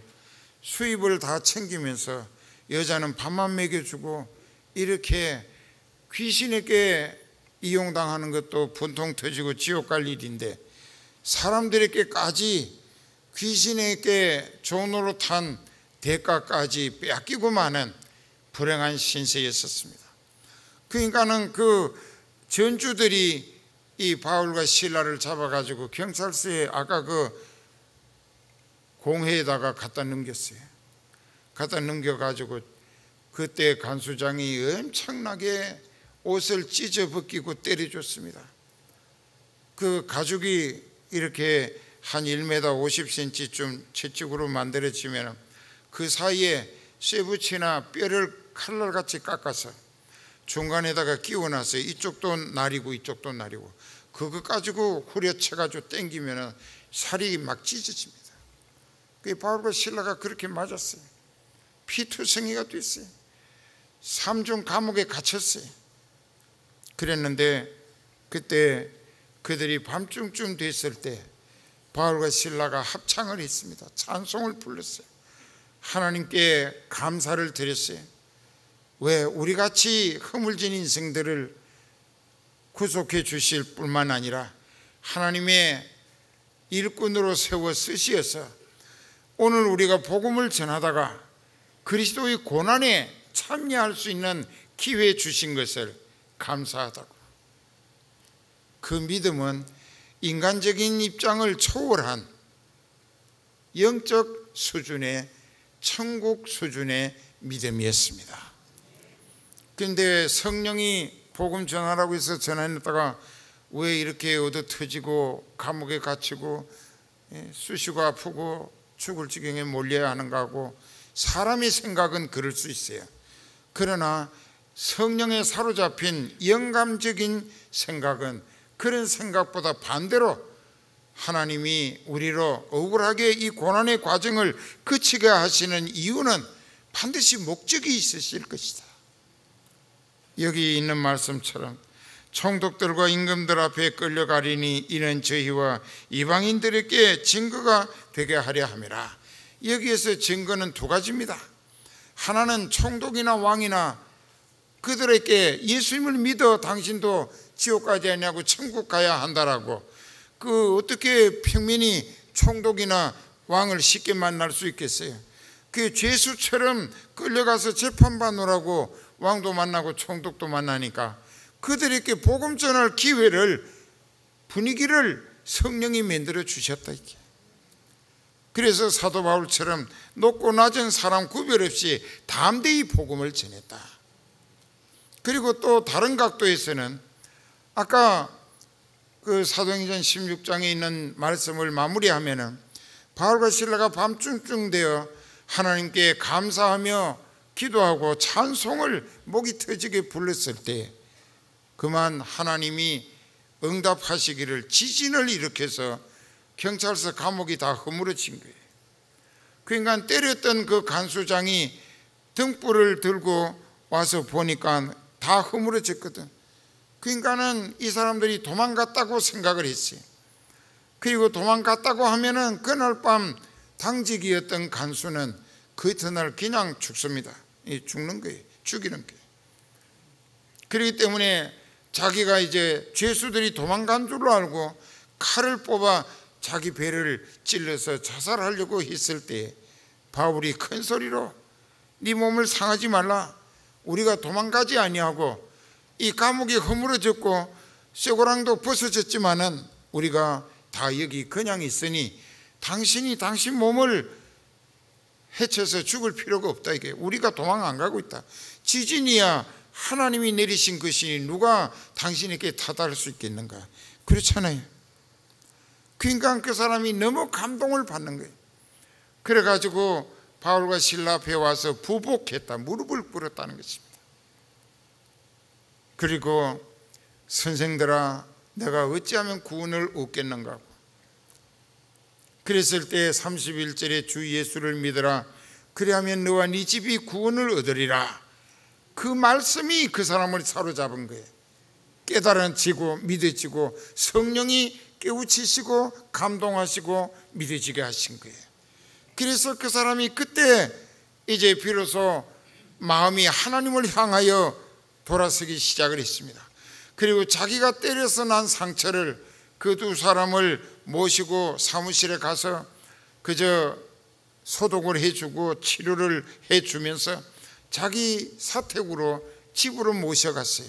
수입을 다 챙기면서 여자는 밥만 먹여주고 이렇게 귀신에게 이용당하는 것도 분통 터지고 지옥 갈 일인데 사람들에게까지 귀신에게 종으로 탄 대가까지 빼앗기고 마는 불행한 신세였었습니다. 그러니까는 그 전주들이 이 바울과 신라를 잡아가지고 경찰서에 아까 그 공회에다가 갖다 넘겼어요. 갖다 넘겨가지고 그때 간수장이 엄청나게 옷을 찢어 벗기고 때려줬습니다. 그 가죽이 이렇게 한 1m 50cm쯤 채찍으로 만들어지면 그 사이에 쇠붙이나 뼈를 칼날같이 깎아서 중간에다가 끼워놨어요. 이쪽도 날이고 이쪽도 날이고 그거 가지고 후려쳐가지고 땡기면 살이 막 찢어집니다. 그 바울과 신라가 그렇게 맞았어요. 피투성이가 됐어요. 삼중 감옥에 갇혔어요. 그랬는데 그때 그들이 밤중쯤 됐을 때 바울과 신라가 합창을 했습니다. 찬송을 불렀어요. 하나님께 감사를 드렸어요. 왜 우리 같이 허물진 인생들을 구속해 주실 뿐만 아니라 하나님의 일꾼으로 세워 쓰시어서 오늘 우리가 복음을 전하다가 그리스도의 고난에 참여할 수 있는 기회 주신 것을 감사하다고. 그 믿음은 인간적인 입장을 초월한 영적 수준의 천국 수준의 믿음이었습니다. 그런데 성령이 복음 전하라고 해서 전했다가 왜 이렇게 얻어 터지고 감옥에 갇히고 예, 수시고 아프고 죽을 지경에 몰려야 하는가 하고 사람의 생각은 그럴 수 있어요. 그러나 성령에 사로잡힌 영감적인 생각은 그런 생각보다 반대로 하나님이 우리로 억울하게 이 고난의 과정을 그치게 하시는 이유는 반드시 목적이 있으실 것이다. 여기 있는 말씀처럼 총독들과 임금들 앞에 끌려가리니 이는 저희와 이방인들에게 증거가 되게 하려 함이라. 여기에서 증거는 두 가지입니다. 하나는 총독이나 왕이나 그들에게 예수님을 믿어 당신도 지옥 가지 않냐고 천국 가야 한다라고 그 어떻게 평민이 총독이나 왕을 쉽게 만날 수 있겠어요? 그 죄수처럼 끌려가서 재판받느라고 왕도 만나고 총독도 만나니까 그들에게 복음 전할 기회를 분위기를 성령이 만들어 주셨다 이게. 그래서 사도 바울처럼 높고 낮은 사람 구별 없이 담대히 복음을 전했다. 그리고 또 다른 각도에서는 아까 그 사도행전 16장에 있는 말씀을 마무리하면은 바울과 신라가 밤중중되어 하나님께 감사하며 기도하고 찬송을 목이 터지게 불렀을 때 그만 하나님이 응답하시기를 지진을 일으켜서 경찰서 감옥이 다 허물어진 거예요. 그러니까 때렸던 그 간수장이 등불을 들고 와서 보니까 다 허물어졌거든. 그러니까는 이 사람들이 도망갔다고 생각을 했어요. 그리고 도망갔다고 하면은 그날 밤 당직이었던 간수는 그 전날 그냥 죽습니다. 죽는 거예요. 죽이는 거예요. 그렇기 때문에 자기가 이제 죄수들이 도망간 줄로 알고 칼을 뽑아 자기 배를 찔러서 자살하려고 했을 때 바울이 큰 소리로 네 몸을 상하지 말라 우리가 도망가지 아니하고 이 감옥이 허물어졌고 쇠고랑도 벗어졌지만은 우리가 다 여기 그냥 있으니 당신이 당신 몸을 해쳐서 죽을 필요가 없다 이게 우리가 도망 안 가고 있다 지진이야 하나님이 내리신 것이 누가 당신에게 다다를 수 있겠는가? 그렇잖아요. 그러니까 그 사람이 너무 감동을 받는 거예요. 그래가지고 바울과 신라 앞에 와서 부복했다, 무릎을 꿇었다는 것입니다. 그리고 선생들아, 내가 어찌하면 구원을 얻겠는가? 그랬을 때 31절에 주 예수를 믿으라. 그리하면 너와 네 집이 구원을 얻으리라. 그 말씀이 그 사람을 사로잡은 거예요. 깨달아지고 믿어지고 성령이 깨우치시고 감동하시고 믿어지게 하신 거예요. 그래서 그 사람이 그때 이제 비로소 마음이 하나님을 향하여 돌아서기 시작을 했습니다. 그리고 자기가 때려서 난 상처를 그 두 사람을 모시고 사무실에 가서 그저 소독을 해주고 치료를 해주면서 자기 사택으로 집으로 모셔갔어요.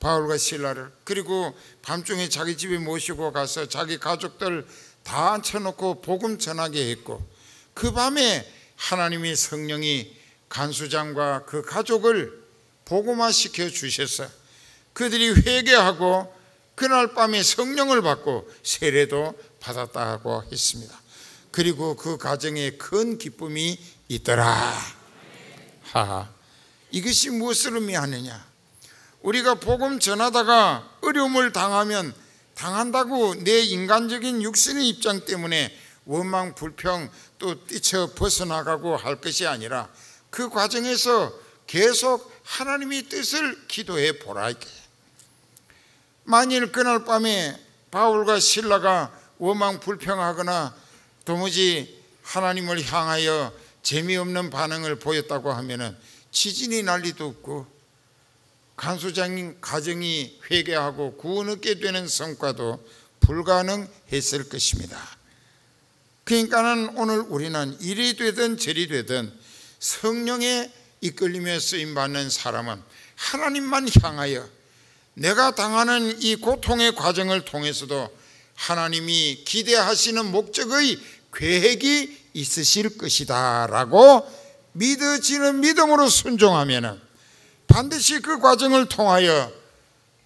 바울과 신라를 그리고 밤중에 자기 집에 모시고 가서 자기 가족들 다 앉혀놓고 복음 전하게 했고 그 밤에 하나님의 성령이 간수장과 그 가족을 복음화시켜 주셔서 그들이 회개하고 그날 밤에 성령을 받고 세례도 받았다고 했습니다. 그리고 그 가정에 큰 기쁨이 있더라. 하하. 이것이 무엇을 의미하느냐? 우리가 복음 전하다가 어려움을 당하면 당한다고 내 인간적인 육신의 입장 때문에 원망, 불평 또 뛰쳐 벗어나가고 할 것이 아니라 그 과정에서 계속 하나님의 뜻을 기도해 보라 이게. 만일 그날 밤에 바울과 신라가 원망 불평하거나 도무지 하나님을 향하여 재미없는 반응을 보였다고 하면은 지진이 날리도 없고 간수장인 가정이 회개하고 구원 얻게 되는 성과도 불가능했을 것입니다. 그러니까는 오늘 우리는 일이 되든 저리 되든 성령에 이끌리며 쓰임 받는 사람은 하나님만 향하여 내가 당하는 이 고통의 과정을 통해서도 하나님이 기대하시는 목적의 계획이 있으실 것이다 라고 믿어지는 믿음으로 순종하면 반드시 그 과정을 통하여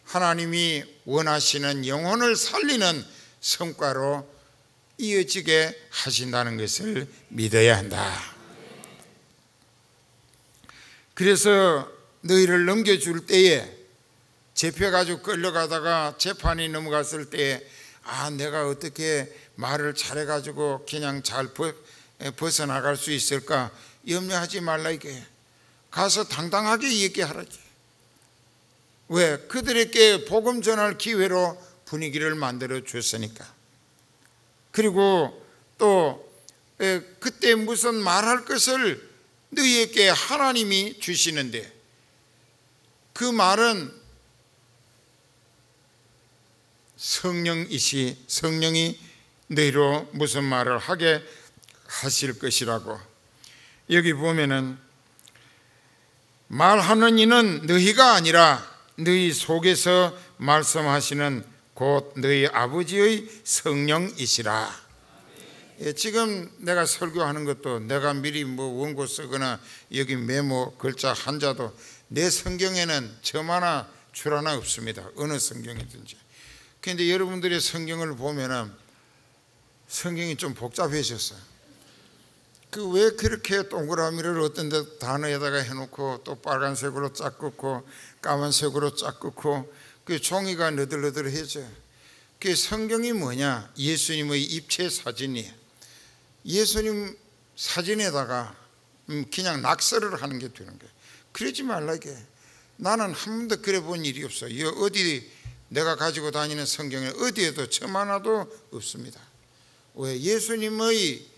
하나님이 원하시는 영혼을 살리는 성과로 이어지게 하신다는 것을 믿어야 한다. 그래서 너희를 넘겨줄 때에 재혀가지고 끌려가다가 재판이 넘어갔을 때에 아 내가 어떻게 말을 잘해가지고 그냥 잘 벗어나갈 수 있을까 염려하지 말라 이게 가서 당당하게 얘기하라왜 그들에게 복음 전할 기회로 분위기를 만들어 줬으니까 그리고 또 그때 무슨 말할 것을 너희에게 하나님이 주시는데 그 말은 성령이시 성령이 너희로 무슨 말을 하게 하실 것이라고 여기 보면은 말하는 이는 너희가 아니라 너희 속에서 말씀하시는 곧 너희 아버지의 성령이시라. 예, 지금 내가 설교하는 것도 내가 미리 뭐 원고 쓰거나 여기 메모 글자 한자도 내 성경에는 점 하나 줄 하나 없습니다. 어느 성경이든지. 그런데 여러분들의 성경을 보면은 성경이 좀 복잡해졌어요. 그왜 그렇게 동그라미를 어떤 데 단어에다가 해놓고 또 빨간색으로 쫙 긋고 까만색으로 쫙 긋고 그 종이가 너덜너덜해져그 성경이 뭐냐 예수님의 입체 사진이 예수님 사진에다가 음, 그냥 낙서를 하는 게 되는 거예요 그러지 말라게 나는 한 번도 그래 본 일이 없어 이 어디 내가 가지고 다니는 성경에 어디에도 점만화도 없습니다 왜 예수님의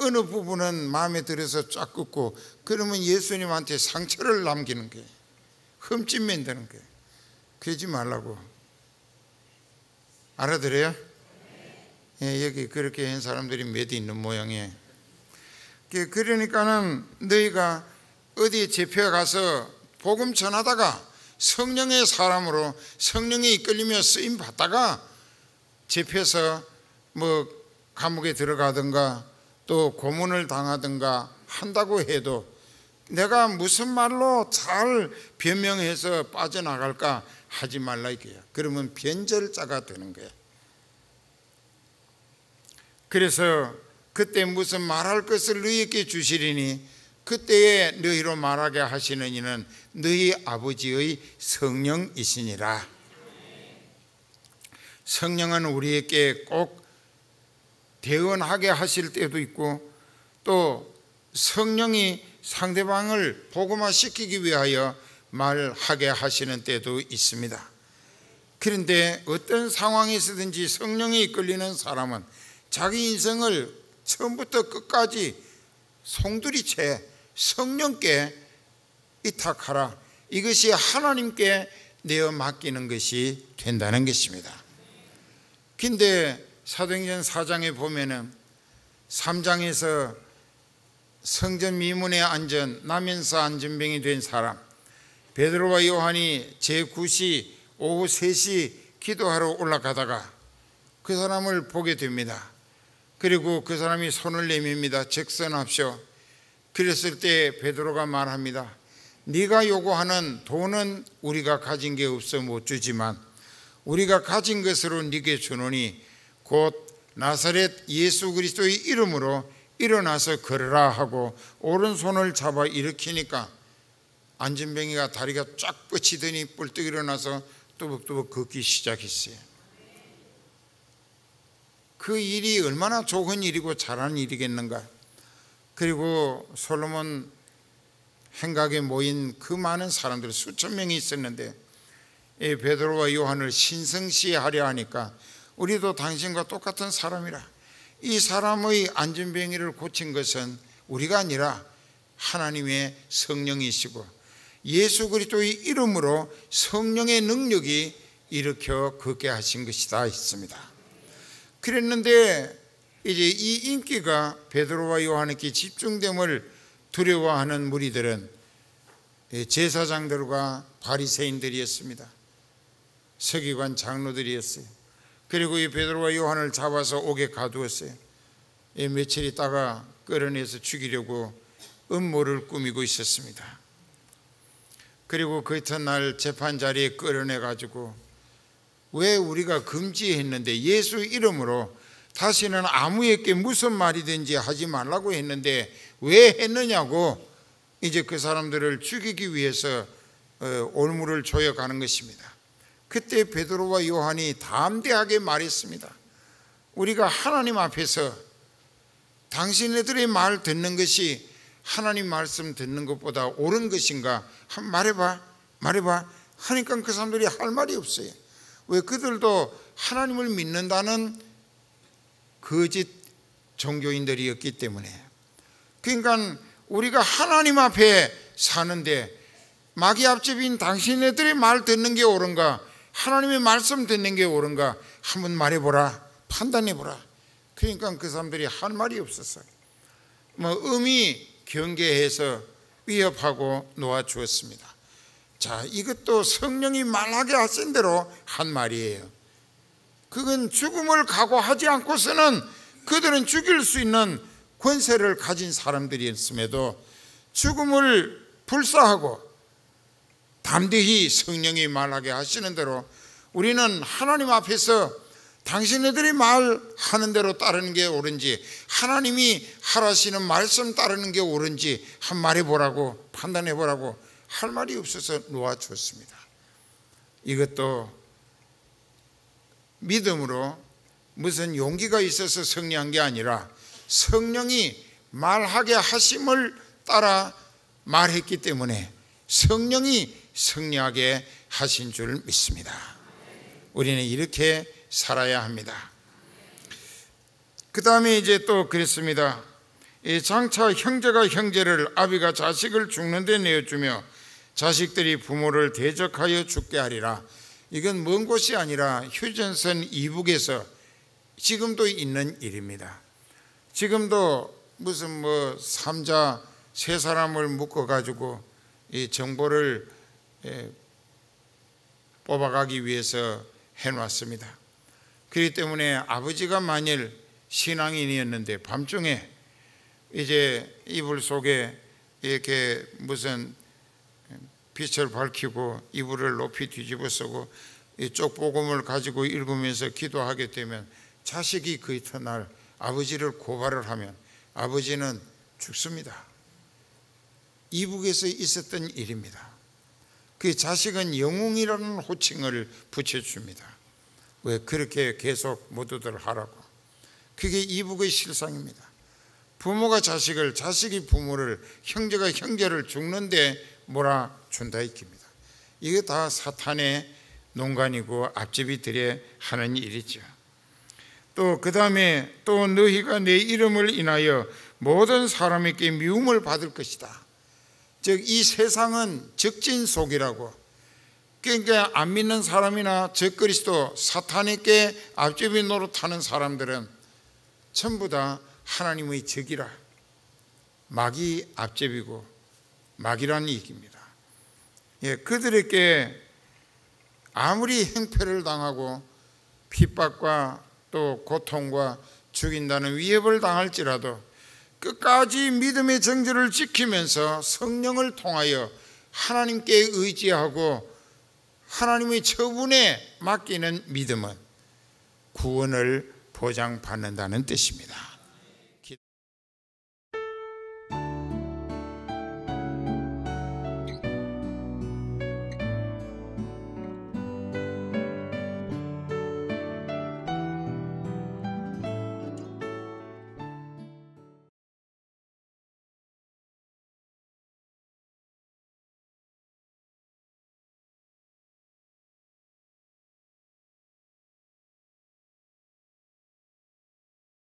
어느 부분은 마음에 들어서 쫙 긋고 그러면 예수님한테 상처를 남기는 게 흠집 만다는게 그러지 말라고 알아들어요? 예, 여기 그렇게 한 사람들이 몇 있는 모양이에요 그, 그러니까는 너희가 어디 제표에 가서 복음 전하다가 성령의 사람으로 성령에 이끌리며 쓰임 받다가 제표에서 뭐 감옥에 들어가든가 또 고문을 당하든가 한다고 해도 내가 무슨 말로 잘 변명해서 빠져나갈까 하지 말라 이게야. 그러면 변절자가 되는 거야. 그래서 그때 무슨 말할 것을 너희에게 주시리니 그때에 너희로 말하게 하시는 이는 너희 아버지의 성령이시니라. 성령은 우리에게 꼭 대언하게 하실 때도 있고 또 성령이 상대방을 복음화시키기 위하여 말하게 하시는 때도 있습니다. 그런데 어떤 상황에서든지 성령이 이끌리는 사람은 자기 인생을 처음부터 끝까지 송두리째 성령께 이탁하라. 이것이 하나님께 내어 맡기는 것이 된다는 것입니다. 근데 사도행전 4장에 보면은 3장에서 성전 미문에 앉은 남인사 안전병이 된 사람 베드로와 요한이 제9시 오후 3시 기도하러 올라가다가 그 사람을 보게 됩니다. 그리고 그 사람이 손을 내밉니다. 적선합시오. 그랬을 때 베드로가 말합니다. 네가 요구하는 돈은 우리가 가진 게 없어 못 주지만 우리가 가진 것으로 네게 주노니 곧 나사렛 예수 그리스도의 이름으로 일어나서 걸으라 하고 오른손을 잡아 일으키니까 안진뱅이가 다리가 쫙 뻗치더니 뿔떡 일어나서 뚜벅뚜벅 걷기 시작했어요. 그 일이 얼마나 좋은 일이고 잘한 일이겠는가. 그리고 솔로몬 행각에 모인 그 많은 사람들 수천 명이 있었는데 예, 베드로와 요한을 신성시하려 하니까 우리도 당신과 똑같은 사람이라 이 사람의 안전병이를 고친 것은 우리가 아니라 하나님의 성령이시고 예수 그리스도의 이름으로 성령의 능력이 일으켜 걷게 하신 것이다 했습니다. 그랬는데 이제 이 인기가 베드로와 요한에게 집중됨을 두려워하는 무리들은 예, 제사장들과 바리새인들이었습니다. 서기관 장로들이었어요. 그리고 이 베드로와 요한을 잡아서 옥에 가두었어요. 이 며칠 있다가 끌어내서 죽이려고 음모를 꾸미고 있었습니다. 그리고 그 이튿날 재판 자리에 끌어내 가지고 왜 우리가 금지했는데 예수 이름으로 다시는 아무에게 무슨 말이든지 하지 말라고 했는데 왜 했느냐고 이제 그 사람들을 죽이기 위해서 어, 올무를 조여가는 것입니다. 그때 베드로와 요한이 담대하게 말했습니다. 우리가 하나님 앞에서 당신네들의 말 듣는 것이 하나님 말씀 듣는 것보다 옳은 것인가? 말해봐, 말해봐. 하니까 그 사람들이 할 말이 없어요. 왜 그들도 하나님을 믿는다는 거짓 그 종교인들이었기 때문에. 그러니까 우리가 하나님 앞에 사는데 마귀 앞집인 당신네들의 말 듣는 게 옳은가? 하나님의 말씀 듣는 게 옳은가 한번 말해보라 판단해보라 그러니까 그 사람들이 한 말이 없었어요 뭐 음이 경계해서 위협하고 놓아주었습니다 자 이것도 성령이 말하게 하신 대로 한 말이에요 그건 죽음을 각오하지 않고서는 그들은 죽일 수 있는 권세를 가진 사람들이었음에도 죽음을 불사하고 담대히 성령이 말하게 하시는 대로 우리는 하나님 앞에서 당신네들이 말하는 대로 따르는 게 옳은지 하나님이 하라시는 말씀 따르는 게 옳은지 한 말해 보라고 판단해 보라고 할 말이 없어서 놓아주었습니다. 이것도 믿음으로 무슨 용기가 있어서 성리한게 아니라 성령이 말하게 하심을 따라 말했기 때문에 성령이 승리하게 하신 줄 믿습니다. 우리는 이렇게 살아야 합니다. 그 다음에 이제 또 그랬습니다. 이 장차 형제가 형제를 아비가 자식을 죽는데 내어주며 자식들이 부모를 대적하여 죽게 하리라. 이건 먼 곳이 아니라 휴전선 이북에서 지금도 있는 일입니다. 지금도 무슨 뭐 삼자 세 사람을 묶어 가지고 이 정보를 예, 뽑아가기 위해서 해놨습니다. 그렇기 때문에 아버지가 만일 신앙인이었는데 밤중에 이제 이불 속에 이렇게 무슨 빛을 밝히고 이불을 높이 뒤집어 쓰고 이쪽 복음을 가지고 읽으면서 기도하게 되면 자식이 그 이튿날 아버지를 고발을 하면 아버지는 죽습니다. 이북에서 있었던 일입니다. 그 자식은 영웅이라는 호칭을 붙여줍니다. 왜 그렇게 계속 모두들 하라고. 그게 이북의 실상입니다. 부모가 자식을, 자식이 부모를, 형제가 형제를 죽는데 몰아준다 이깁니다. 이게 다 사탄의 농간이고 앞집이들의 하는 일이죠. 또그 다음에 또 너희가 내 이름을 인하여 모든 사람에게 미움을 받을 것이다. 즉이 세상은 적진 속이라고 그러니까 안 믿는 사람이나 적그리스도 사탄에게 앞집이 노릇하는 사람들은 전부 다 하나님의 적이라 막이 앞집이고 막이라는 얘기입니다 예, 그들에게 아무리 행패를 당하고 핍박과 또 고통과 죽인다는 위협을 당할지라도 끝까지 믿음의 정절을 지키면서 성령을 통하여 하나님께 의지하고 하나님의 처분에 맡기는 믿음은 구원을 보장받는다는 뜻입니다.